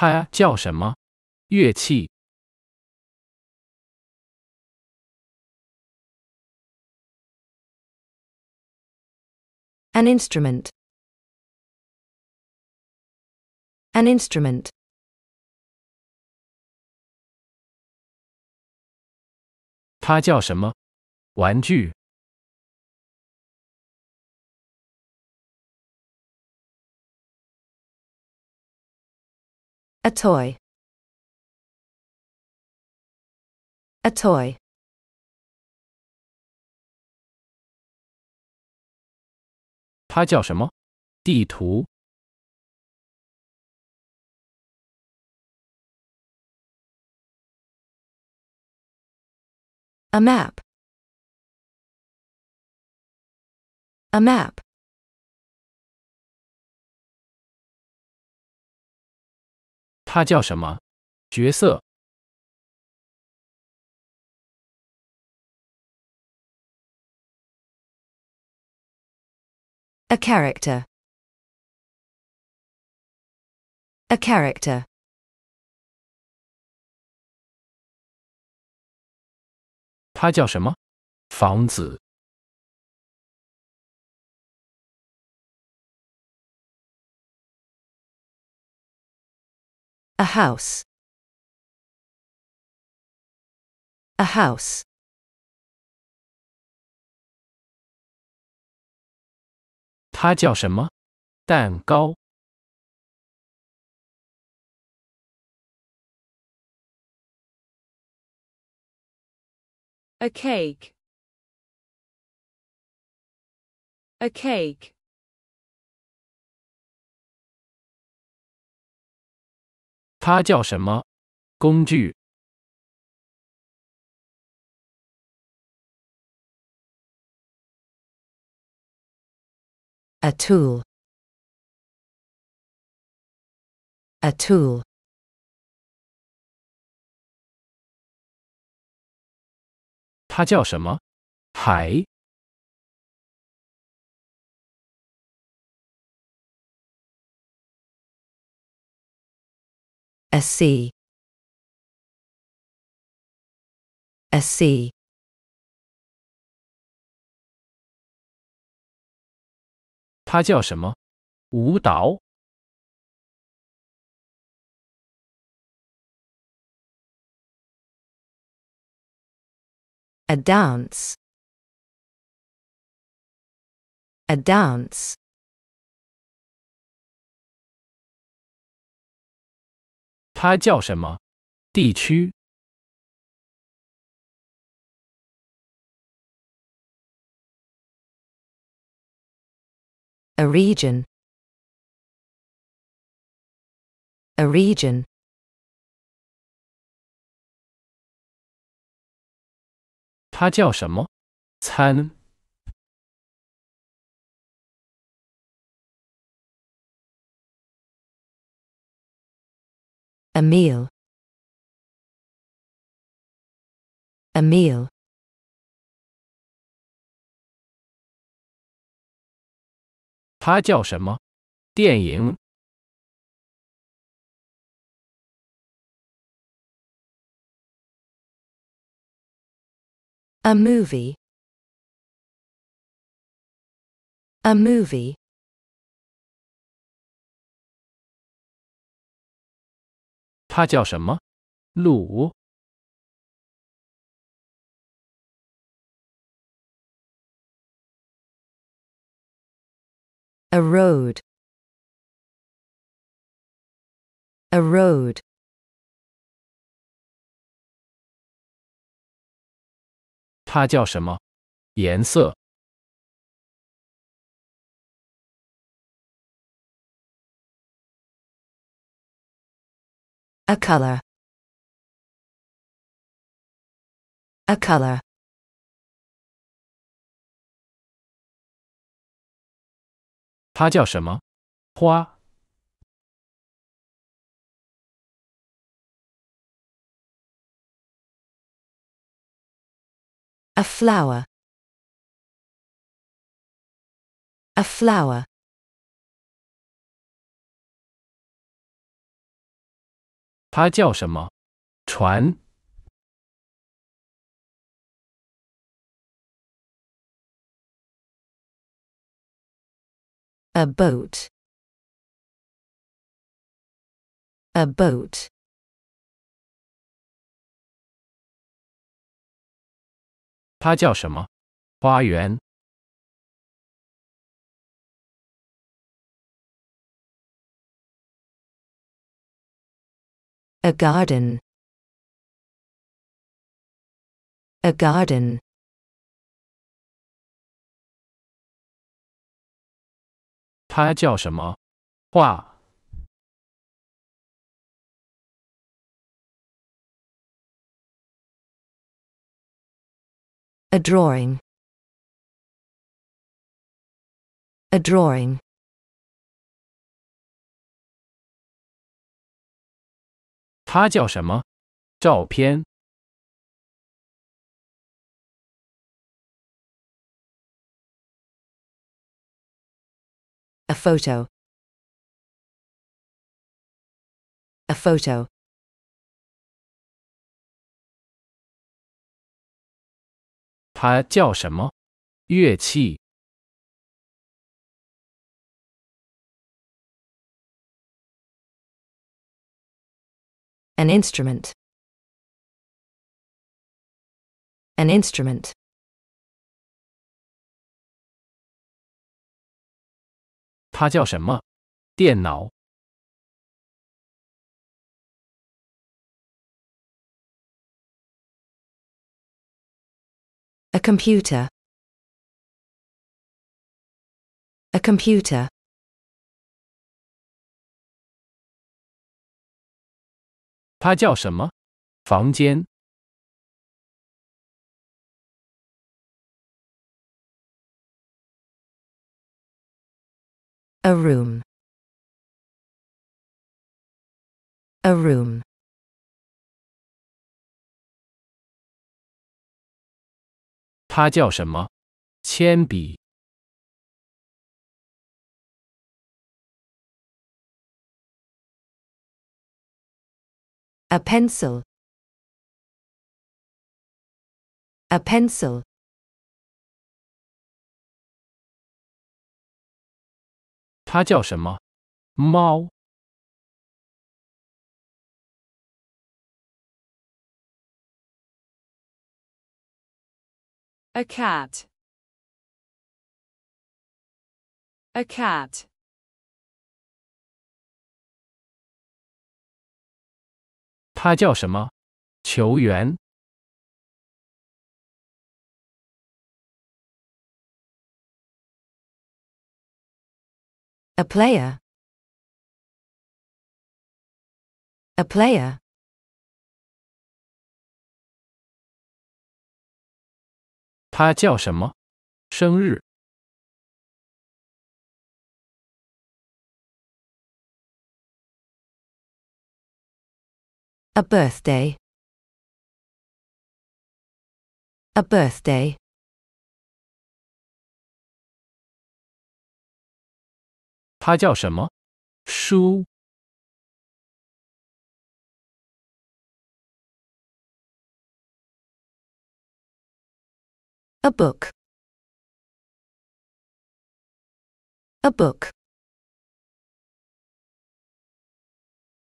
它叫什么乐器？An instrument. An instrument. 它叫什么玩具？A toy. A toy. A map. A map. 他叫什么角色？A character. A character. 他叫什么房子？A house. A house. A cake. A cake. 它叫什么工具？A tool. A tool. 它叫什么海？A dance a dance 它叫什么？地区？A region. A region. 它叫什么？餐。A meal. A meal. A movie. A movie. 他叫什么？路。A road. A road. 他叫什么？颜色。A color. A color. A flower. A flower. 它叫什么？船。A boat. A boat. 它叫什么？花园。A garden. A garden. A drawing. A drawing. 他叫什么？照片。A photo. A photo. 他叫什么？乐器。An instrument. An instrument. A computer. A computer. 它叫什么？房间。A room. A room. 它叫什么？铅笔。A pencil. A pencil. A cat. A cat. 他叫什么球员？A player. A player. 他叫什么生日？A birthday. A birthday. A book. A book.